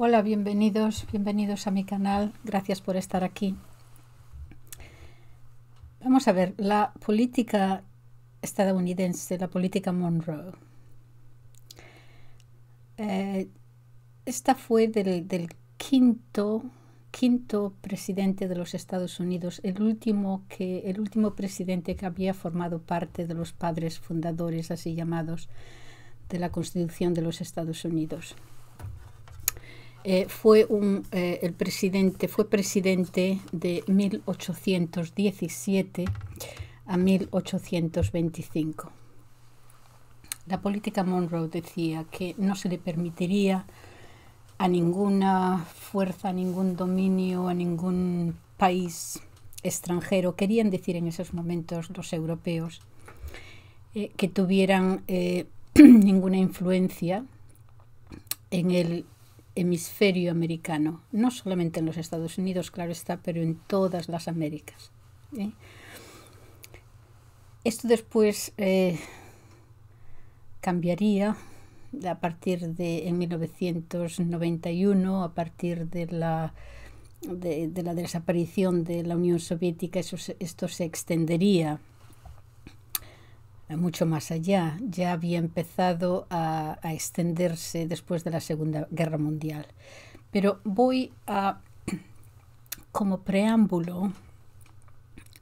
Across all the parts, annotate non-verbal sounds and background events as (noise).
Hola, bienvenidos, bienvenidos a mi canal. Gracias por estar aquí. Vamos a ver, la política estadounidense, la política Monroe. Eh, esta fue del, quinto, quinto presidente de los Estados Unidos, el último, que, el último presidente que había formado parte de los padres fundadores, así llamados, de la Constitución de los Estados Unidos. Eh, fue eh, el presidente, fue presidente de 1817 a 1825. La política Monroe decía que no se le permitiría a ninguna fuerza, a ningún dominio, a ningún país extranjero, querían decir en esos momentos los europeos, eh, que tuvieran (clears throat) ninguna influencia en el hemisferio americano, no solamente en los Estados Unidos, claro está, pero en todas las Américas. ¿eh? Esto después eh, cambiaría a partir de en 1991, a partir de la, de, la desaparición de la Unión Soviética, esto se extendería mucho más allá. Ya había empezado a, extenderse después de la Segunda Guerra Mundial. Pero voy a, (clears throat) como preámbulo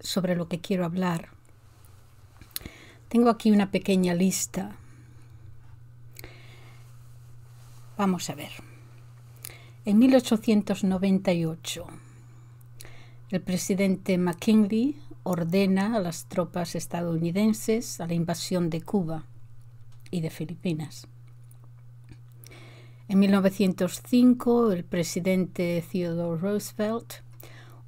sobre lo que quiero hablar, tengo aquí una pequeña lista. Vamos a ver. En 1898, el presidente McKinley ordena a las tropas estadounidenses a la invasión de Cuba y de Filipinas. En 1905, el presidente Theodore Roosevelt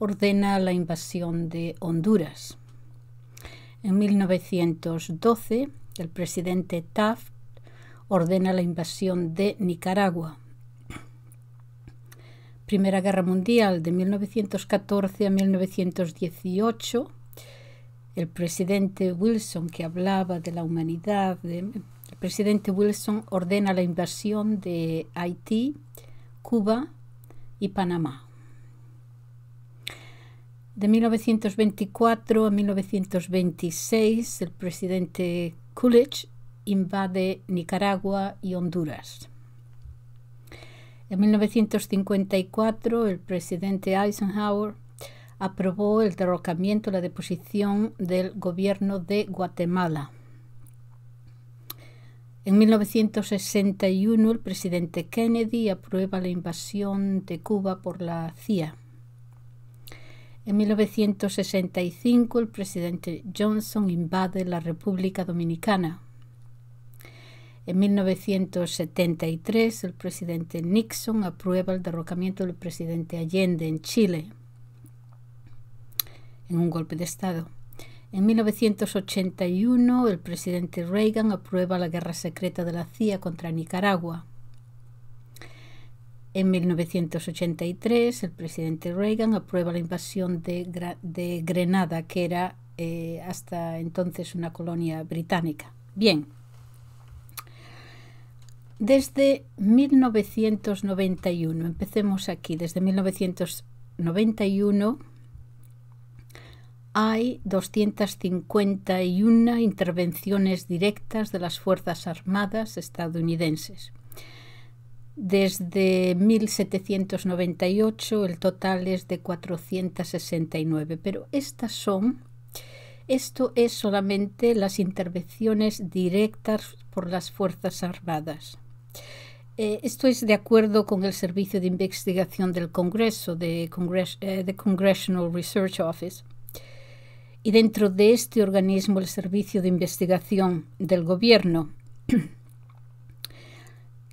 ordena la invasión de Honduras. En 1912, el presidente Taft ordena la invasión de Nicaragua. Primera Guerra Mundial de 1914 a 1918, el presidente Wilson que hablaba de la humanidad. el presidente Wilson ordena la invasión de Haití, Cuba y Panamá. De 1924 a 1926, el presidente Coolidge invade Nicaragua y Honduras. En 1954, el presidente Eisenhower aprobó el derrocamiento la deposición del gobierno de Guatemala. En 1961 el presidente Kennedy aprueba la invasión de Cuba por la CIA. En 1965 el presidente Johnson invade la República Dominicana. En 1973 el presidente Nixon aprueba el derrocamiento del presidente Allende en Chile en un golpe de Estado. En 1981, el presidente Reagan aprueba la guerra secreta de la CIA contra Nicaragua. En 1983, el presidente Reagan aprueba la invasión de, de Grenada, que era eh, hasta entonces una colonia británica. Bien, desde 1991, empecemos aquí, desde 1991 hay 251 intervenciones directas de las Fuerzas Armadas estadounidenses. Desde 1798 el total es de 469, pero estas son, esto es solamente las intervenciones directas por las Fuerzas Armadas. Eh, esto es de acuerdo con el Servicio de Investigación del Congreso, de eh, Congressional Research Office y dentro de este organismo el Servicio de Investigación del Gobierno,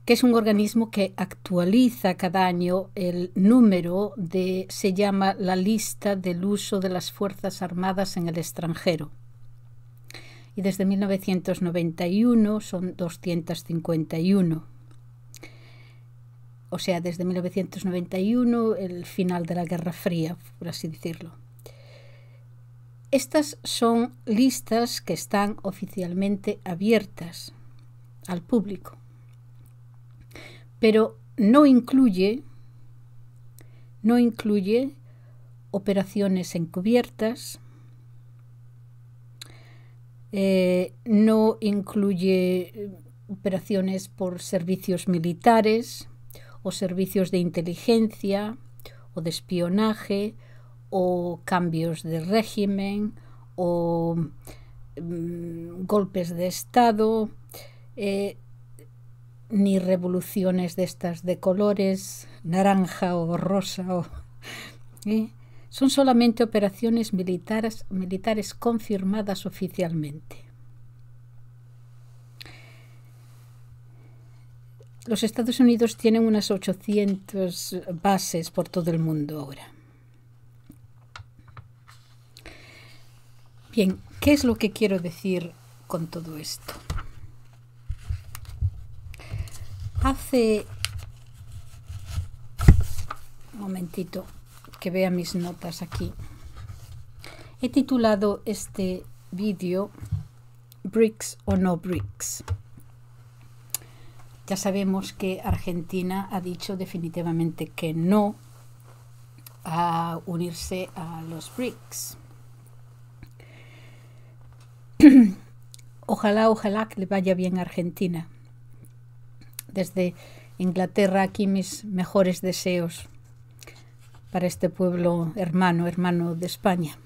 que es un organismo que actualiza cada año el número de, se llama la lista del uso de las Fuerzas Armadas en el extranjero. Y desde 1991 son 251 o sea, desde 1991, el final de la Guerra Fría, por así decirlo. Estas son listas que están oficialmente abiertas al público, pero no incluye, no incluye operaciones encubiertas, eh, no incluye eh, operaciones por servicios militares o servicios de inteligencia o de espionaje o cambios de régimen o mm, golpes de Estado, eh, ni revoluciones de estas de colores, naranja o rosa. (laughs) ¿eh? Son solamente operaciones militares, militares confirmadas oficialmente. Los Estados Unidos tienen unas 800 bases por todo el mundo ahora. Bien, ¿qué es lo que quiero decir con todo esto? Hace un momentito que vea mis notas aquí. He titulado este vídeo BRICS o no Bricks. Ya sabemos que Argentina ha dicho definitivamente que no a unirse a los BRICS. (clears throat) ojalá, ojalá que le vaya bien a Argentina. Desde Inglaterra aquí mis mejores deseos para este pueblo hermano, hermano de España.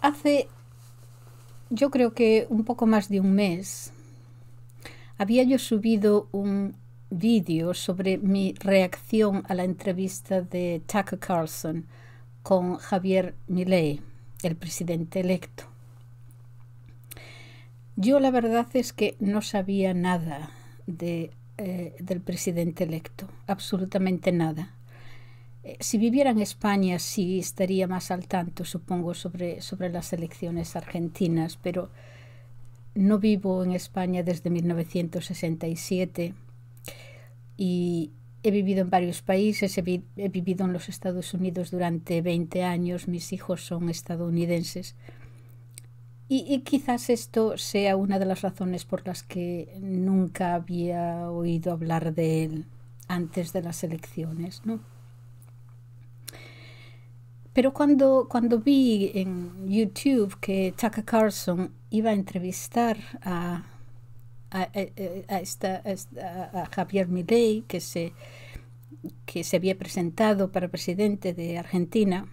Hace, yo creo que un poco más de un mes, había yo subido un vídeo sobre mi reacción a la entrevista de Tucker Carlson con Javier Milei el presidente electo. Yo la verdad es que no sabía nada de, eh, del presidente electo, absolutamente nada. Eh, si viviera en España sí estaría más al tanto, supongo, sobre, sobre las elecciones argentinas, pero no vivo en España desde 1967 y He vivido en varios países, he, vivido en los Estados Unidos durante 20 años, mis hijos son estadounidenses. Y, quizás esto sea una de las razones por las que nunca había oído hablar de él antes de las elecciones, Pero cuando, cuando vi en YouTube que Tucker Carlson iba a entrevistar a a, esta, Javier Milei, que se, que se había presentado para presidente de Argentina,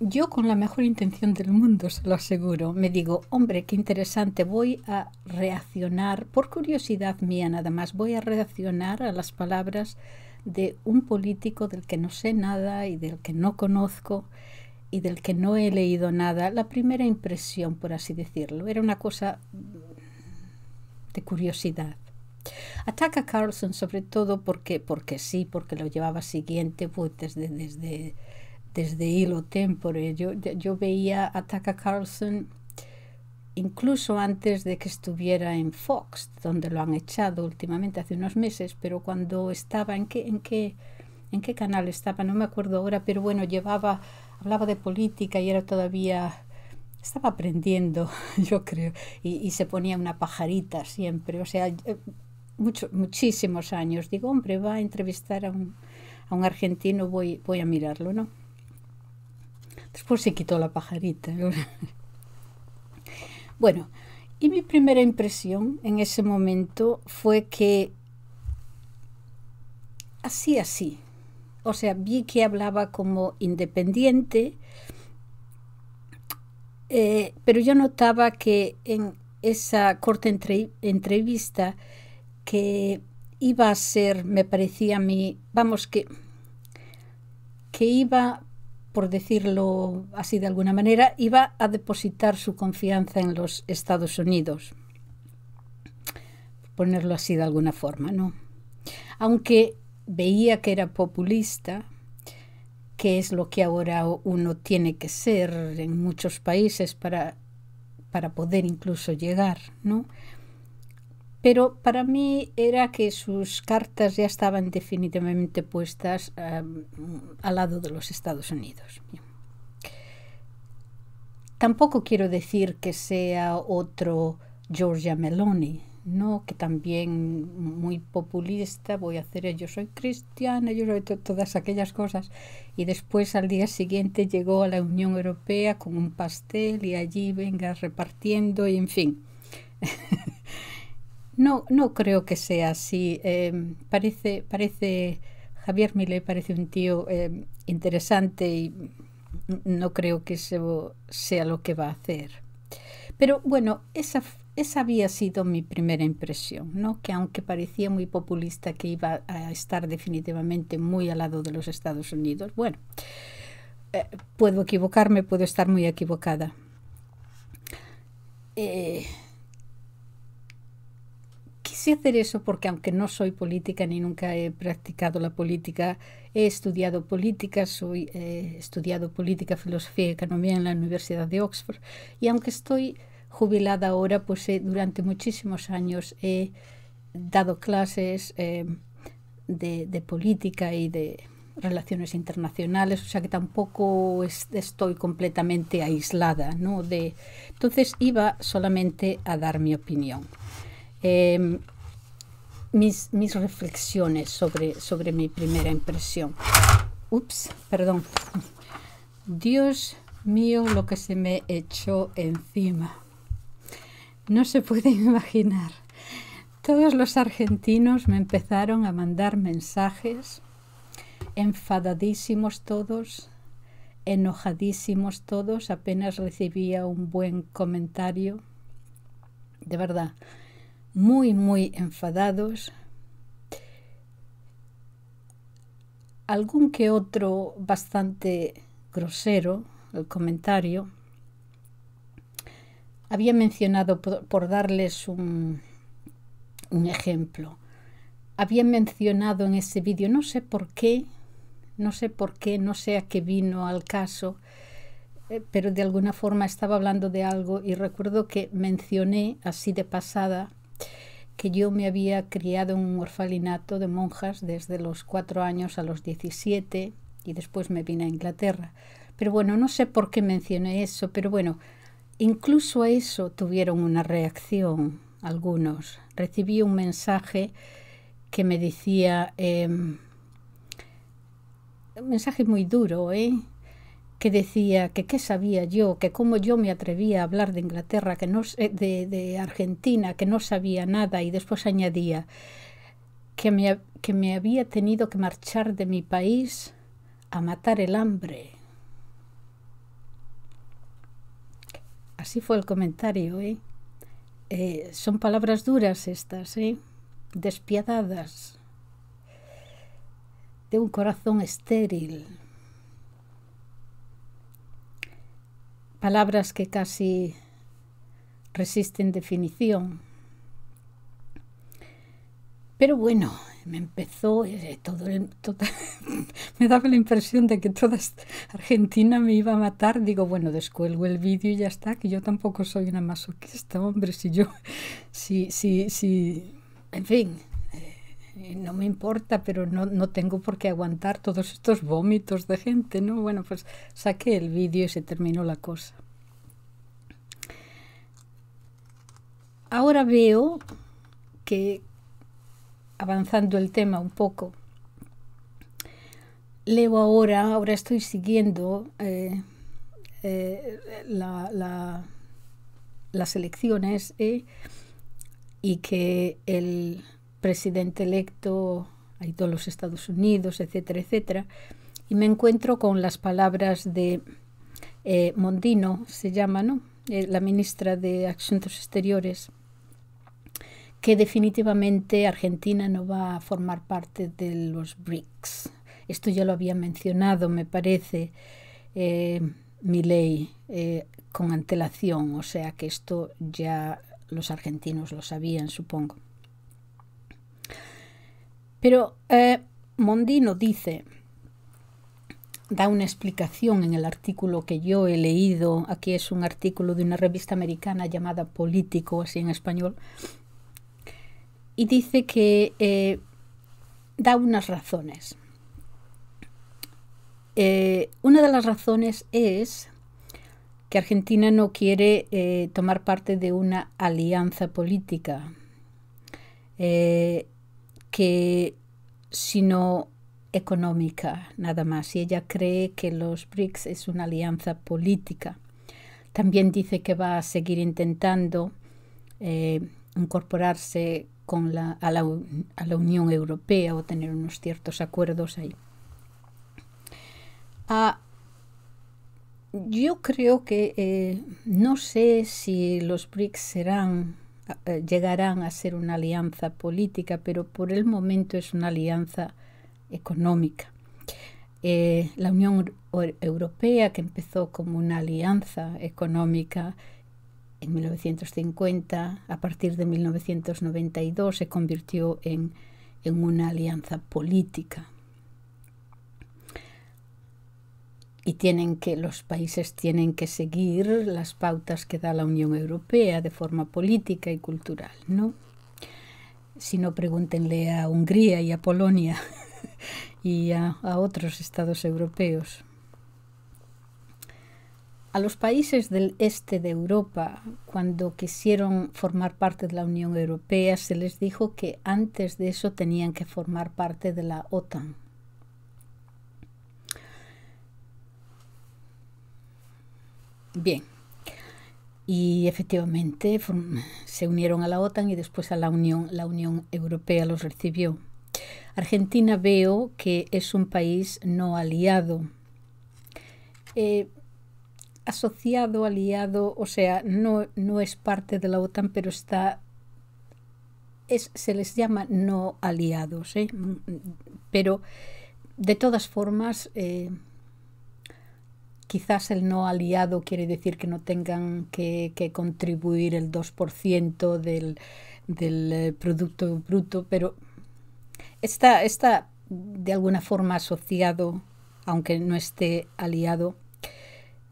yo con la mejor intención del mundo, se lo aseguro, me digo, hombre, qué interesante, voy a reaccionar, por curiosidad mía nada más, voy a reaccionar a las palabras de un político del que no sé nada y del que no conozco y del que no he leído nada. La primera impresión, por así decirlo, era una cosa curiosidad. Ataca Carlson sobre todo porque, porque sí, porque lo llevaba siguiente pues, desde, desde, desde hilo tempore. Yo, yo veía Ataca Carlson incluso antes de que estuviera en Fox, donde lo han echado últimamente hace unos meses, pero cuando estaba en qué en qué en qué canal estaba, no me acuerdo ahora, pero bueno, llevaba hablaba de política y era todavía estaba aprendiendo, (laughs) yo creo, y, se ponía una pajarita siempre, o sea, eh, muchos muchísimos años. Digo, hombre, va a entrevistar a un, argentino, voy, voy a mirarlo, ¿no? Después se quitó la pajarita. (laughs) bueno, y mi primera impresión en ese momento fue que así, así. O sea, vi que hablaba como independiente, eh, pero yo notaba que en esa corta entrevista que iba a ser, me parecía a mí, vamos, que, que iba, por decirlo así de alguna manera, iba a depositar su confianza en los Estados Unidos. Ponerlo así de alguna forma, ¿no? Aunque veía que era populista, qué es lo que ahora uno tiene que ser en muchos países para, poder incluso llegar, Pero para mí era que sus cartas ya estaban definitivamente puestas al lado de los Estados Unidos. Tampoco quiero decir que sea otro Georgia Meloni, no, que también muy populista, voy a hacer yo soy cristiana, yo soy todas aquellas cosas. Y después al día siguiente llegó a la Unión Europea con un pastel y allí venga repartiendo y en fin. (laughs) no, no creo que sea así. Em, parece, parece, Javier Milei parece un tío em, interesante y no creo que eso sea lo que va a hacer. Pero bueno, esa, esa había sido mi primera impresión, que aunque parecía muy populista que iba a estar definitivamente muy al lado de los Estados Unidos, bueno, eh, puedo equivocarme, puedo estar muy equivocada. Eh, quise hacer eso porque aunque no soy política ni nunca he practicado la política, he estudiado política, soy, eh, estudiado política, filosofía y economía en la Universidad de Oxford y aunque estoy jubilada ahora, pues eh, durante muchísimos años he dado clases eh, de, política y de relaciones internacionales, o sea que tampoco estoy completamente aislada, ¿no? De, entonces iba solamente a dar mi opinión. Em, mis, reflexiones sobre, sobre mi primera impresión. Ups, perdón. Dios mío, lo que se me echó encima. No se puede (laughs) imaginar. Todos los argentinos me empezaron a mandar mensajes, enfadadísimos todos, enojadísimos todos, apenas recibía un buen comentario. De verdad, muy, muy enfadados. Algún que otro bastante grosero, el comentario había mencionado, por, darles un, ejemplo, había mencionado en ese vídeo, no sé por qué, no sé por qué, no sé a qué vino al caso, eh, pero de alguna forma estaba hablando de algo y recuerdo que mencioné así de pasada que yo me había criado en un orfanato de monjas desde los cuatro años a los 17 y después me vine a Inglaterra. Pero bueno, no sé por qué mencioné eso, pero bueno, Incluso a eso tuvieron una reacción algunos. Recibí un mensaje que me decía, em, un mensaje muy duro, ¿eh? que decía que qué sabía yo, que cómo yo me atrevía a hablar de Inglaterra, que no, eh, de, de Argentina, que no sabía nada y después añadía que me, que me había tenido que marchar de mi país a matar el hambre. Así fue el comentario, ¿eh? Eh, son palabras duras estas, ¿eh? Despiadadas. De un corazón estéril. Palabras que casi resisten definición. Pero bueno, me empezó eh, todo el... (laughs) me daba la impresión de que toda Argentina me iba a matar. Digo, bueno, descuelgo el vídeo y ya está, que yo tampoco soy una masoquista, hombre, si yo... Si, si, si... En fin, eh, no me importa, pero no, no, tengo por qué aguantar todos estos vómitos de gente, ¿no? Bueno, pues saqué el vídeo y se terminó la cosa. Ahora veo que, avanzando el tema un poco, leo ahora, ahora estoy siguiendo eh, eh, las elecciones eh, y que el presidente electo hay todos los Estados Unidos, etcétera, etcétera, y me encuentro con las palabras de Mondino, se llama, ¿no? la ministra de Asuntos Exteriores que definitivamente Argentina no va a formar parte de los BRICS. Esto ya lo había mencionado, me parece, eh, mi ley eh, con antelación, o sea que esto ya los argentinos lo sabían, supongo. Pero eh, Mondino dice, da una explicación en el artículo que yo he leído, aquí es un artículo de una revista americana llamada Político, así en español, y dice que eh, da unas razones. Eh, una de las razones es que Argentina no quiere eh, tomar parte de una alianza política, sino económica nada más. Y ella cree que los BRICS es una alianza política. También dice que va a seguir intentando incorporarse con la, a, la, Unión Europea o tener unos ciertos acuerdos ahí. Ah, yo creo que eh, no sé si los BRICS eh, llegarán a ser una alianza política, pero por el momento es una alianza económica. Eh, la Unión Europea, que empezó como una alianza económica, en 1950, a partir de 1992 se convirtió en, una alianza política. Y tienen que, los países tienen que seguir las pautas que da la Unión Europea de forma política y cultural, ¿no? Si no, pregúntenle a Hungría y a Polonia (laughs) y a otros estados europeos. A los países del este de Europa, cuando quisieron formar parte de la Unión Europea, se les dijo que antes de eso tenían que formar parte de la OTAN. Bien, y efectivamente se unieron a la OTAN y después a la Unión, la Unión Europea los recibió. Argentina veo que es un país no aliado. Eh, asociado, aliado, o sea, no, no es parte de la OTAN, pero está es, se les llama no aliados, ¿eh? pero de todas formas, eh, quizás el no aliado quiere decir que no tengan que, contribuir el 2% del, del, eh, Producto Bruto, pero está, está de alguna forma asociado, aunque no esté aliado,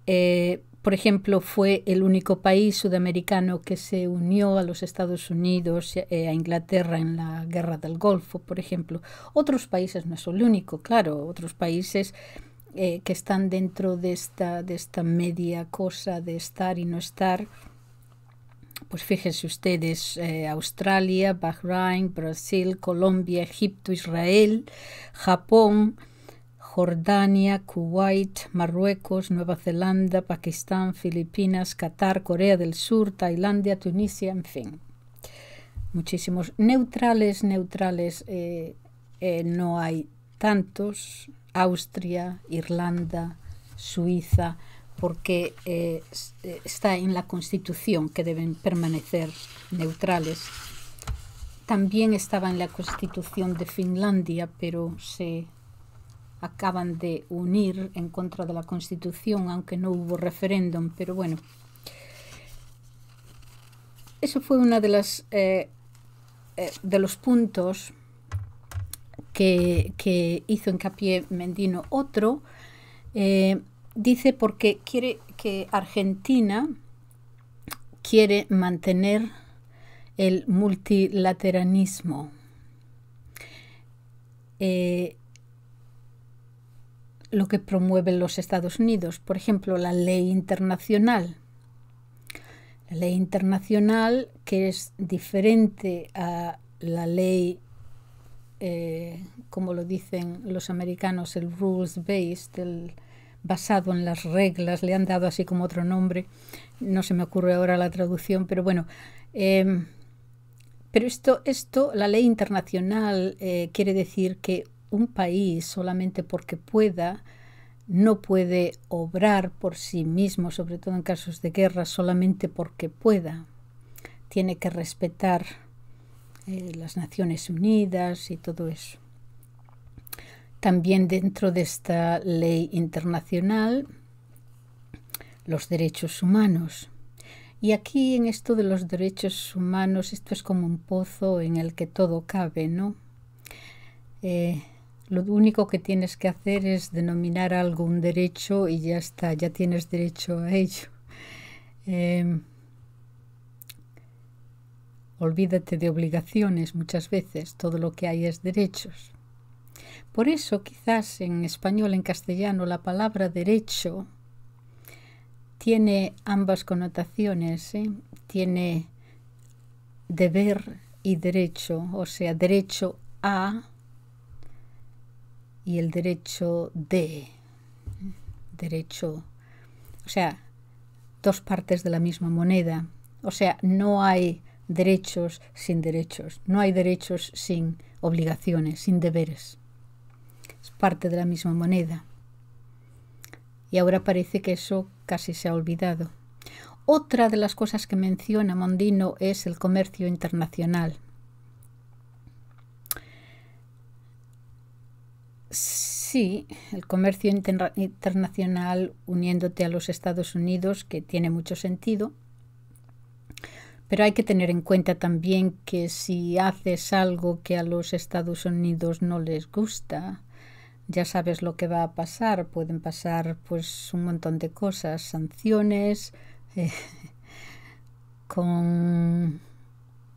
eh, por ejemplo, fue el único país sudamericano que se unió a los Estados Unidos, eh, a Inglaterra en la Guerra del Golfo, por ejemplo. Otros países no es el único, claro, otros países eh, que están dentro de esta, de esta media cosa de estar y no estar. Pues fíjense ustedes, Australia, Bahrain, Brasil, Colombia, Egipto, Israel, Japón, Jordania, Kuwait, Marruecos, Nueva Zelanda, Pakistán, Filipinas, Qatar, Corea del Sur, Tailandia, Tunisia, en fin. Muchísimos neutrales, neutrales, eh, eh, no hay tantos. Austria, Irlanda, Suiza, porque eh, está en la Constitución que deben permanecer neutrales. También estaba en la Constitución de Finlandia, pero se acaban de unir en contra de la Constitución, aunque no hubo referéndum, pero bueno. Eso fue uno de, eh, eh, de los puntos que, hizo hincapié Mendino. Otro eh, dice porque quiere que Argentina quiere mantener el multilateralismo lo que promueven los Estados Unidos, por ejemplo, la ley internacional. La ley internacional que es diferente a la ley, eh, como lo dicen los americanos, el rules-based, el basado en las reglas, le han dado así como otro nombre, no se me ocurre ahora la traducción, pero bueno. Em, pero esto, esto, la ley internacional eh, quiere decir que un país solamente porque pueda no puede obrar por sí mismo, sobre todo en casos de guerra, solamente porque pueda. Tiene que respetar eh, las Naciones Unidas y todo eso. También dentro de esta ley internacional, los derechos humanos. Y aquí en esto de los derechos humanos, esto es como un pozo en el que todo cabe, ¿no? Eh, lo único que tienes que hacer es denominar algo un derecho y ya está, ya tienes derecho a ello. Em, olvídate de obligaciones muchas veces, todo lo que hay es derechos. Por eso quizás en español, en castellano, la palabra derecho tiene ambas connotaciones, ¿eh? tiene deber y derecho, o sea, derecho a y el derecho de. Derecho. O sea, dos partes de la misma moneda. O sea, no hay derechos sin derechos. No hay derechos sin obligaciones, sin deberes. Es parte de la misma moneda. Y ahora parece que eso casi se ha olvidado. Otra de las cosas que menciona Mondino es el comercio internacional. Sí, el comercio internacional uniéndote a los Estados Unidos, que tiene mucho sentido, pero hay que tener en cuenta también que si haces algo que a los Estados Unidos no les gusta, ya sabes lo que va a pasar. Pueden pasar pues un montón de cosas, sanciones, eh, (laughs) con...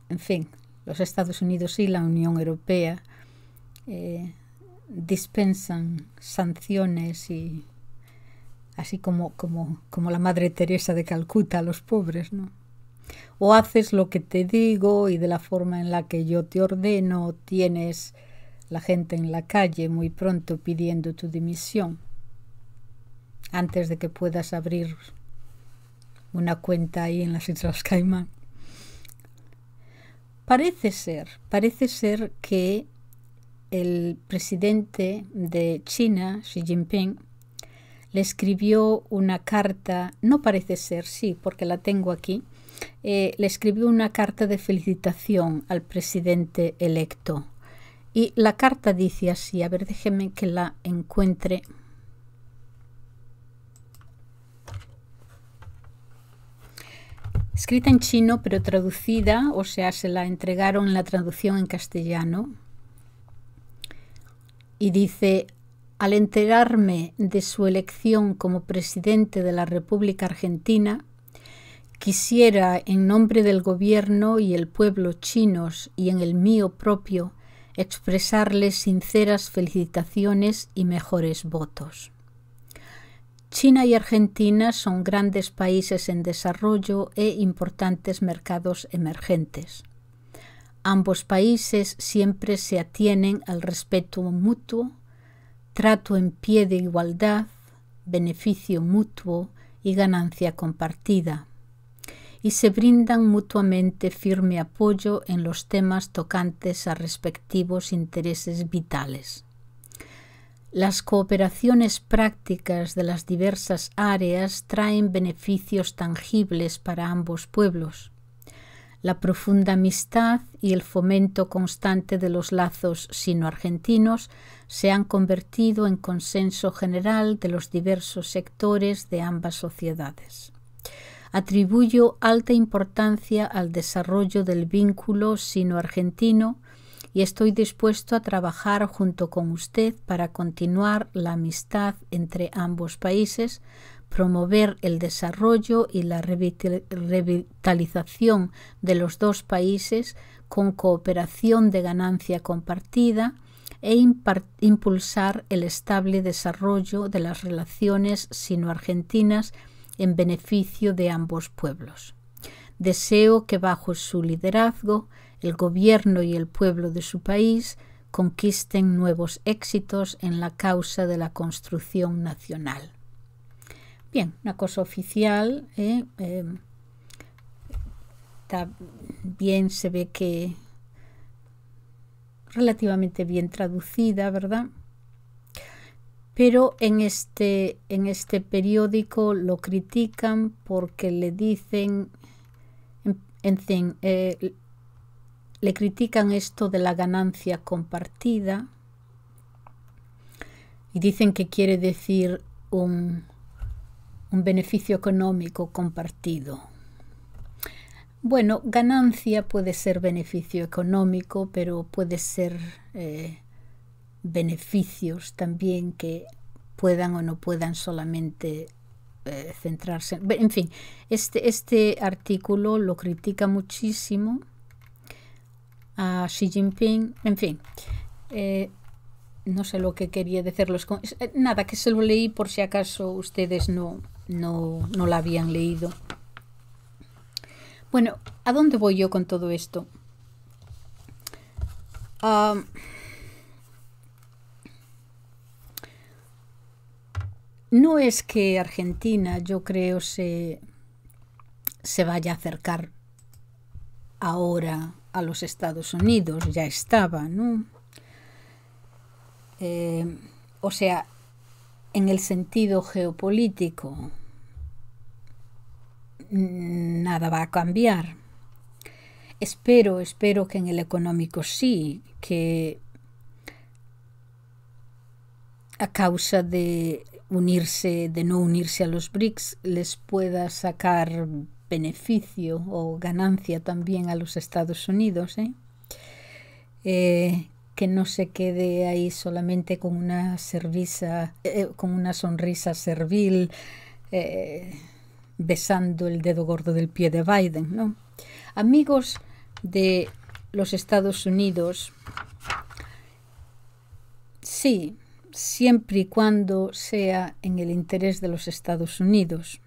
En fin, los Estados Unidos y la Unión Europea. Eh, dispensan sanciones y así como, como, como la Madre Teresa de Calcuta a los pobres, ¿no? O haces lo que te digo y de la forma en la que yo te ordeno, tienes la gente en la calle muy pronto pidiendo tu dimisión antes de que puedas abrir una cuenta ahí en las Islas Caimán. Parece ser, parece ser que el presidente de China, Xi Jinping, le escribió una carta, no parece ser, sí, porque la tengo aquí, eh, le escribió una carta de felicitación al presidente electo. Y la carta dice así, a ver, déjeme que la encuentre. Escrita en chino, pero traducida, o sea, se la entregaron la traducción en castellano, y dice, al enterarme de su elección como presidente de la República Argentina, quisiera, en nombre del gobierno y el pueblo chinos y en el mío propio, expresarles sinceras felicitaciones y mejores votos. China y Argentina son grandes países en desarrollo e importantes mercados emergentes. Ambos países siempre se atienen al respeto mutuo, trato en pie de igualdad, beneficio mutuo y ganancia compartida, y se brindan mutuamente firme apoyo en los temas tocantes a respectivos intereses vitales. Las cooperaciones prácticas de las diversas áreas traen beneficios tangibles para ambos pueblos la profunda amistad y el fomento constante de los lazos sino-argentinos se han convertido en consenso general de los diversos sectores de ambas sociedades. Atribuyo alta importancia al desarrollo del vínculo sino-argentino y estoy dispuesto a trabajar junto con usted para continuar la amistad entre ambos países, promover el desarrollo y la revitalización de los dos países con cooperación de ganancia compartida e impulsar el estable desarrollo de las relaciones sino-argentinas en beneficio de ambos pueblos. Deseo que bajo su liderazgo el gobierno y el pueblo de su país conquisten nuevos éxitos en la causa de la construcción nacional. Bien, una cosa oficial. Eh, em, bien se ve que relativamente bien traducida, ¿verdad? Pero en este, en este periódico lo critican porque le dicen, en, fin, eh, le critican esto de la ganancia compartida y dicen que quiere decir un un beneficio económico compartido. Bueno, ganancia puede ser beneficio económico, pero puede ser eh, beneficios también que puedan o no puedan solamente eh, centrarse. En, fin, este, este artículo lo critica muchísimo a Xi Jinping. En fin, eh, no sé lo que quería decirles. nada, que se lo leí por si acaso ustedes no, no, no la habían leído. Bueno, ¿a dónde voy yo con todo esto? no es que Argentina, yo creo, se, se vaya a acercar ahora a los Estados Unidos, ya estaba, ¿no? Eh, o sea, en el sentido geopolítico nada va a cambiar. Espero, espero que en el económico sí, que a causa de unirse, de no unirse a los BRICS, les pueda sacar beneficio o ganancia también a los Estados Unidos, ¿eh? eh que no se quede ahí solamente con una, cerveza, eh, eh, con una sonrisa servil, eh, besando el dedo gordo del pie de Biden. ¿no? Amigos de los Estados Unidos, sí, siempre y cuando sea en el interés de los Estados Unidos.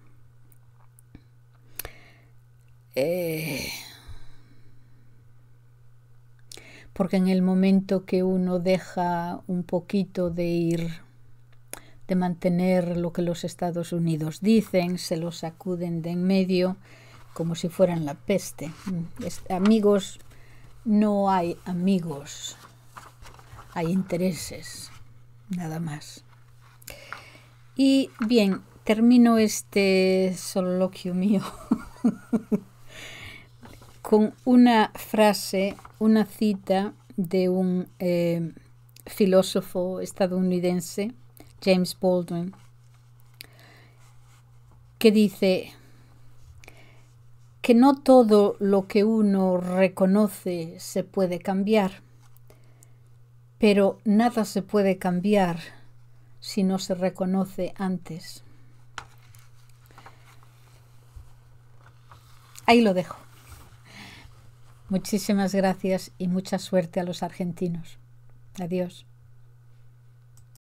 porque en el momento que uno deja un poquito de ir, de mantener lo que los Estados Unidos dicen, se lo sacuden de en medio como si fueran la peste. Mm, amigos, no hay amigos, hay intereses, nada más. Y bien, termino este soloquio mío. (laughs) con una frase, una cita de un eh, filósofo estadounidense, James Baldwin, que dice que no todo lo que uno reconoce se puede cambiar, pero nada se puede cambiar si no se reconoce antes. Ahí lo dejo. Muchísimas gracias y mucha suerte a los argentinos. Adiós.